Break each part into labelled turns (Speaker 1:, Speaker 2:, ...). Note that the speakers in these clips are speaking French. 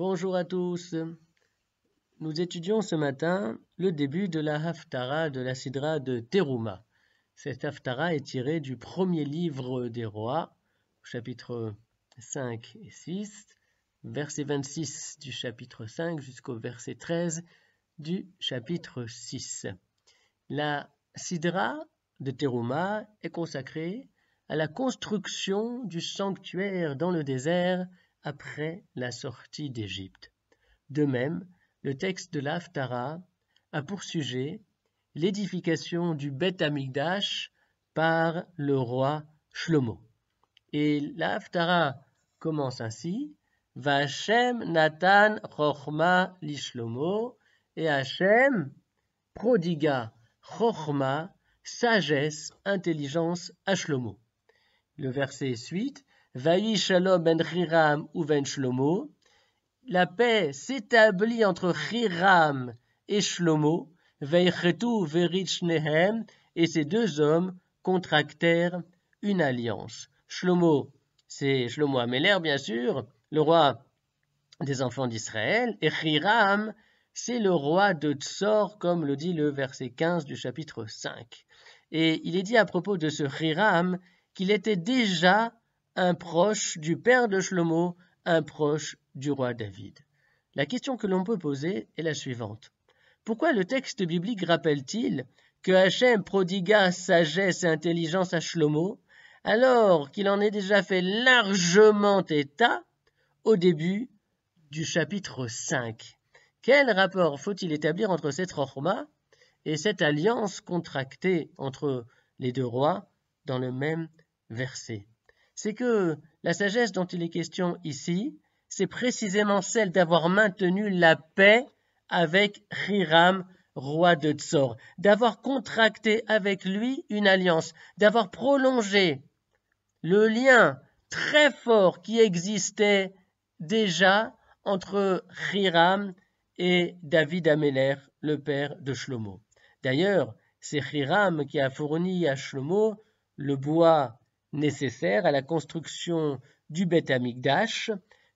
Speaker 1: Bonjour à tous. Nous étudions ce matin le début de la Haftara de la Sidra de Terouma. Cette Haftara est tirée du premier livre des rois, chapitre 5 et 6, verset 26 du chapitre 5 jusqu'au verset 13 du chapitre 6. La Sidra de Terouma est consacrée à la construction du sanctuaire dans le désert après la sortie d'Égypte. De même, le texte de l'Aftara a pour sujet l'édification du Beth Amigdash par le roi Shlomo. Et l'Aftara commence ainsi Vachem Nathan Chochma Lishlomo et Hachem prodiga Chochma, sagesse, intelligence à Shlomo. Le verset suite Shalom ben Hiram ou ben Shlomo. La paix s'établit entre Hiram et Shlomo. Verichnehem. Et ces deux hommes contractèrent une alliance. Shlomo, c'est Shlomo Améler, bien sûr, le roi des enfants d'Israël, et Hiram, c'est le roi de Tsor, comme le dit le verset 15 du chapitre 5. Et il est dit à propos de ce Hiram qu'il était déjà un proche du père de Shlomo, un proche du roi David. La question que l'on peut poser est la suivante. Pourquoi le texte biblique rappelle-t-il que Hachem prodigua sagesse et intelligence à Shlomo, alors qu'il en est déjà fait largement état au début du chapitre 5 Quel rapport faut-il établir entre cette Rochma et cette alliance contractée entre les deux rois dans le même verset c'est que la sagesse dont il est question ici, c'est précisément celle d'avoir maintenu la paix avec Hiram, roi de Tsor, d'avoir contracté avec lui une alliance, d'avoir prolongé le lien très fort qui existait déjà entre Hiram et David Améler, le père de Shlomo. D'ailleurs, c'est Hiram qui a fourni à Shlomo le bois nécessaire à la construction du Beth Amikdash.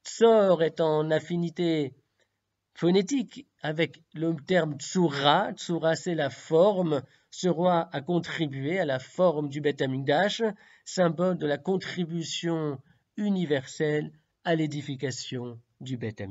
Speaker 1: Tsor est en affinité phonétique avec le terme Tsura. Tsura, c'est la forme. Ce roi a contribué à la forme du Beth Amikdash, symbole de la contribution universelle à l'édification du Beth